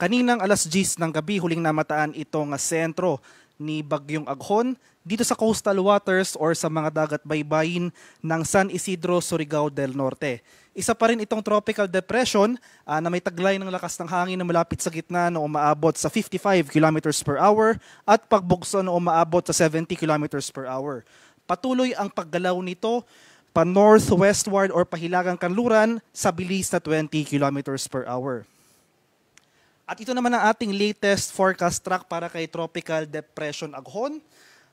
Kaninang alas 10 ng gabi huling namataan itong sentro ni Bagyong Aghon dito sa coastal waters or sa mga dagat baybayin ng San Isidro, Surigao del Norte. Isa pa rin itong tropical depression uh, na may taglay ng lakas ng hangin na malapit sa gitna na umaabot sa 55 km per hour at pagbukso na umaabot sa 70 km per hour. Patuloy ang paggalaw nito pa northwestward or pahilagang kanluran sa bilis na 20 km per hour. At ito naman ang ating latest forecast track para kay Tropical Depression Aghon.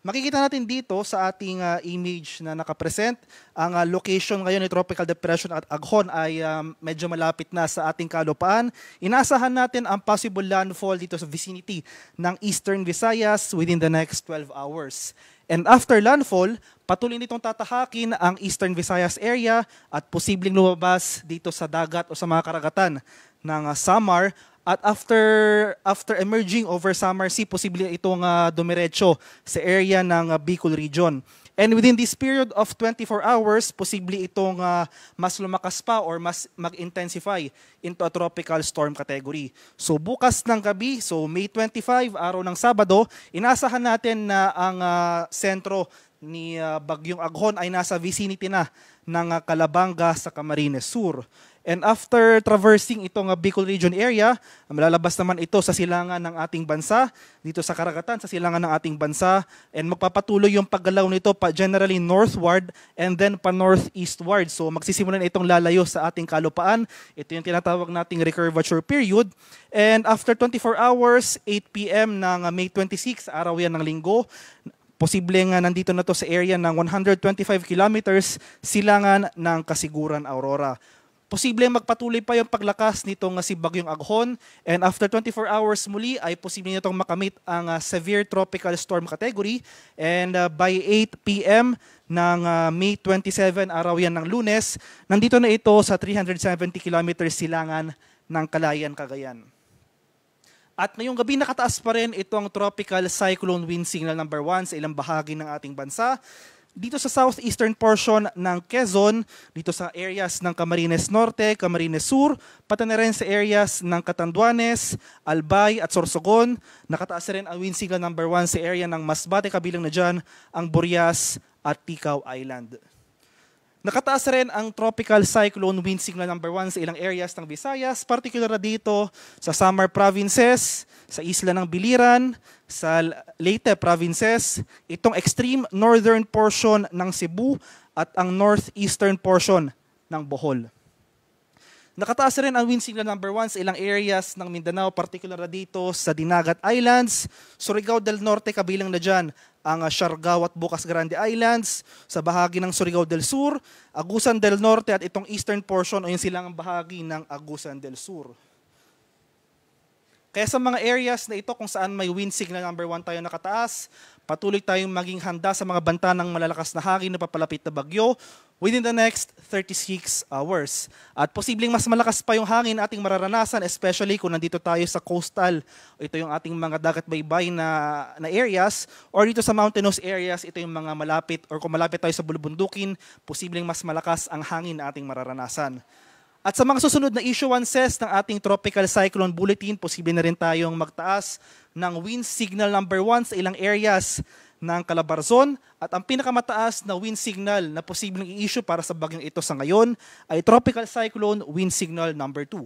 Makikita natin dito sa ating uh, image na nakapresent, ang uh, location ngayon ni Tropical Depression at Aghon ay um, medyo malapit na sa ating kalupaan. Inaasahan natin ang possible landfall dito sa vicinity ng Eastern Visayas within the next 12 hours. And after landfall, patuloy nitong tatahakin ang Eastern Visayas area at posibleng lumabas dito sa dagat o sa mga karagatan ng uh, Samar at after after emerging over Samar Sea, posible itong uh, dumiretso sa area ng uh, Bicol region. And within this period of 24 hours, posible itong uh, mas lumakas pa or mas mag-intensify into a tropical storm category. So bukas ng gabi, so May 25, araw ng Sabado, inasahan natin na ang uh, sentro ni uh, Bagyong Aghon ay nasa vicinity na ng uh, Calabanga sa Camarines Sur. And after traversing ito nga Bicol Region area, malalabas naman ito sa silangan ng ating bansa, dito sa karagatan, sa silangan ng ating bansa, and magpapatuloy yung paggalaw nito pa generally northward and then pa northeastward. So magsisimulan itong lalayo sa ating kalupaan. Ito yung tinatawag nating recurvature period. And after 24 hours, 8 p.m. ng May 26, araw yan ng linggo, posible nga nandito na to sa area ng 125 kilometers silangan ng Kasiguran Aurora. Posible magpatuloy pa yung paglakas nitong uh, si Bagyong Aghon and after 24 hours muli ay posible nitong makamit ang uh, severe tropical storm category and uh, by 8 p.m. ng uh, May 27 araw yan ng Lunes, nandito na ito sa 370 kilometers silangan ng Kalayan, Cagayan. At ngayong gabi nakataas pa rin itong tropical cyclone wind signal number 1 sa ilang bahagi ng ating bansa dito sa southeastern portion ng Quezon, dito sa areas ng Camarines Norte, Camarines Sur, pati na rin sa areas ng Catanduanes, Albay at Sorsogon. Nakataas rin ang wind signal number 1 sa area ng Masbate kabilang na dyan ang Burias at Tikaw Island. Nakataas rin ang tropical cyclone wind signal number 1 sa ilang areas ng Visayas, particular na dito sa Samar provinces, sa isla ng Biliran, sa Leyte provinces, itong extreme northern portion ng Cebu at ang northeastern portion ng Bohol. Nakataas rin ang wind signal number 1 sa ilang areas ng Mindanao, particular na dito sa Dinagat Islands, Surigao del Norte kabilang na dyan ang Siargao at Bukas Grande Islands, sa bahagi ng Surigao del Sur, Agusan del Norte at itong eastern portion o yung silang bahagi ng Agusan del Sur. Kaya sa mga areas na ito kung saan may wind signal number 1 tayo nakataas, patuloy tayong maging handa sa mga banta ng malalakas na hangin na papalapit na bagyo within the next 36 hours. At posibleng mas malakas pa yung hangin ating mararanasan, especially kung nandito tayo sa coastal, ito yung ating mga dagat baybay na, na areas, or dito sa mountainous areas, ito yung mga malapit, or kung malapit tayo sa bulubundukin, posibleng mas malakas ang hangin na ating mararanasan. At sa mga susunod na issuances ng ating Tropical Cyclone Bulletin, posible na rin tayong magtaas ng wind signal number 1 sa ilang areas ng Calabarzon at ang pinakamataas na wind signal na posibleng i-issue para sa bagyong ito sa ngayon ay Tropical Cyclone Wind Signal number 2.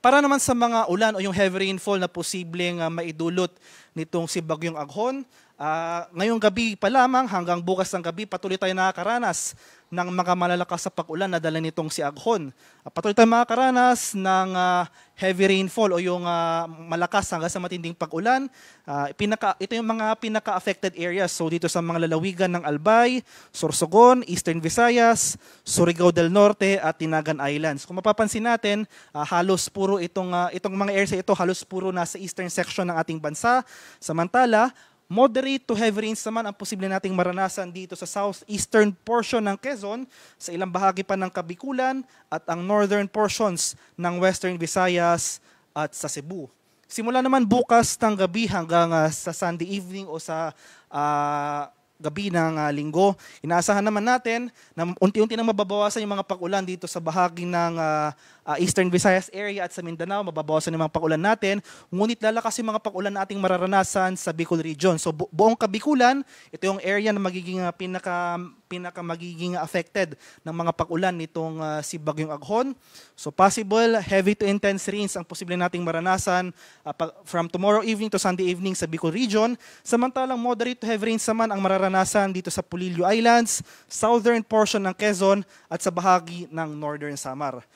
Para naman sa mga ulan o yung heavy rainfall na posibleng uh, maidulot nitong si Bagyong Aghon, uh, ngayong gabi pa lamang hanggang bukas ng gabi patuloy tayo nakakaranas ng mga malalakas sa pag-ulan na dala nitong si Aghon. Ah, patuloy tayong makakaranas ng uh, heavy rainfall o yung uh, malakas hanggang sa matinding pag-ulan. Uh, pinaka, ito yung mga pinaka-affected areas. So dito sa mga lalawigan ng Albay, Sorsogon, Eastern Visayas, Surigao del Norte at Tinagan Islands. Kung mapapansin natin, uh, halos puro itong, uh, itong mga areas ito halos puro nasa eastern section ng ating bansa. Samantala, Moderate to heavy rains naman ang posible nating maranasan dito sa southeastern portion ng Quezon, sa ilang bahagi pa ng Kabikulan at ang northern portions ng western Visayas at sa Cebu. Simula naman bukas ng gabi hanggang uh, sa Sunday evening o sa uh, gabi ng uh, linggo. Inaasahan naman natin na unti-unti nang mababawasan yung mga pag-ulan dito sa bahagi ng uh, uh, Eastern Visayas area at sa Mindanao. Mababawasan yung mga pag-ulan natin. Ngunit lalakas yung mga pag-ulan na ating mararanasan sa Bicol region. So bu- buong kabikulan, ito yung area na magiging uh, pinaka pinaka affected ng mga pag-ulan nitong uh, si Bagyong Aghon. So possible heavy to intense rains ang posible nating maranasan uh, from tomorrow evening to Sunday evening sa Bicol region. Samantalang moderate to heavy rains naman ang mararanasan dito sa Pulilio Islands, southern portion ng Quezon at sa bahagi ng northern Samar.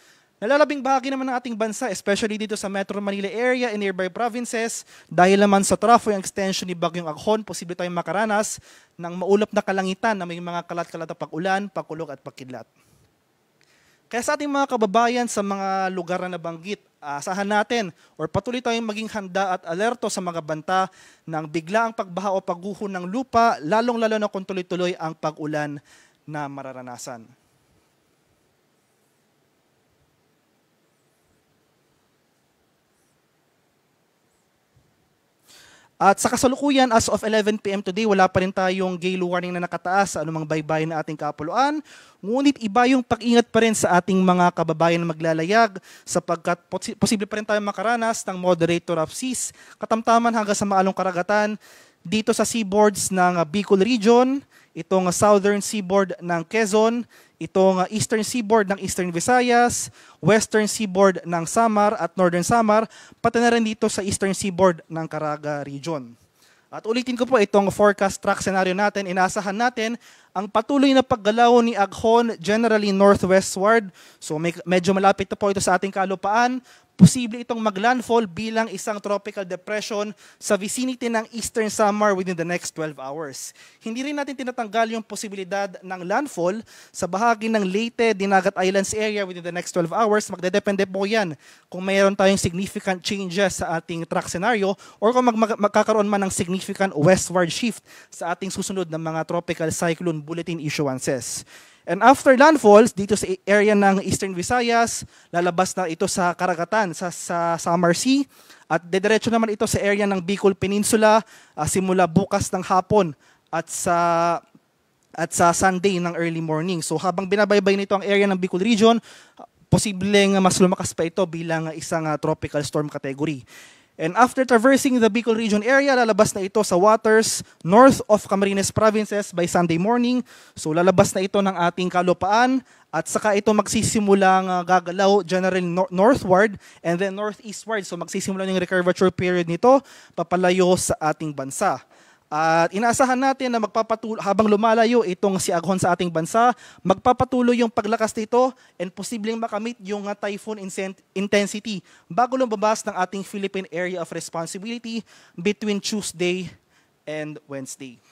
Nalalabing bahagi naman ng ating bansa, especially dito sa Metro Manila area and nearby provinces, dahil naman sa trafo yung extension ni Bagyong Aghon, posible tayong makaranas ng maulap na kalangitan na may mga kalat-kalat na pag-ulan, pagkulog at pagkidlat. Kaya sa ating mga kababayan sa mga lugar na nabanggit, asahan natin or patuloy tayong maging handa at alerto sa mga banta ng biglaang pagbaha o pagguho ng lupa, lalong-lalo na kung tuloy-tuloy ang pag-ulan na mararanasan. At sa kasalukuyan, as of 11 p.m. today, wala pa rin tayong gale warning na nakataas sa anumang baybayin na ating kapuluan. Ngunit iba yung pag-ingat pa rin sa ating mga kababayan na maglalayag sapagkat posi- posible pa rin tayong makaranas ng moderate to rough seas, katamtaman hanggang sa maalong karagatan dito sa seaboards ng Bicol Region, itong southern seaboard ng Quezon, itong eastern seaboard ng Eastern Visayas, western seaboard ng Samar at northern Samar, pati na rin dito sa eastern seaboard ng Caraga region. At ulitin ko po itong forecast track scenario natin. Inaasahan natin ang patuloy na paggalaw ni Aghon generally northwestward. So may, medyo malapit na po ito sa ating kalupaan posible itong maglandfall bilang isang tropical depression sa vicinity ng eastern summer within the next 12 hours. Hindi rin natin tinatanggal yung posibilidad ng landfall sa bahagi ng Leyte, Dinagat Islands area within the next 12 hours. Magdedepende po yan kung mayroon tayong significant changes sa ating track scenario or kung mag- magkakaroon man ng significant westward shift sa ating susunod na mga tropical cyclone bulletin issuances. And after landfalls, dito sa area ng Eastern Visayas, lalabas na ito sa Karagatan, sa, sa Samar Sea. At dediretso naman ito sa area ng Bicol Peninsula uh, simula bukas ng hapon at sa at sa Sunday ng early morning. So habang binabaybay nito ang area ng Bicol region, ah, posibleng mas lumakas pa ito bilang isang uh, tropical storm category. And after traversing the Bicol region area, lalabas na ito sa waters north of Camarines Provinces by Sunday morning. So lalabas na ito ng ating kalupaan at saka ito magsisimulang uh, gagalaw generally nor- northward and then northeastward. So magsisimula yung recurvature period nito papalayo sa ating bansa. At inaasahan natin na magpapatuloy, habang lumalayo itong si Aghon sa ating bansa, magpapatuloy yung paglakas nito and posibleng makamit yung typhoon intensity bago lumabas ng ating Philippine Area of Responsibility between Tuesday and Wednesday.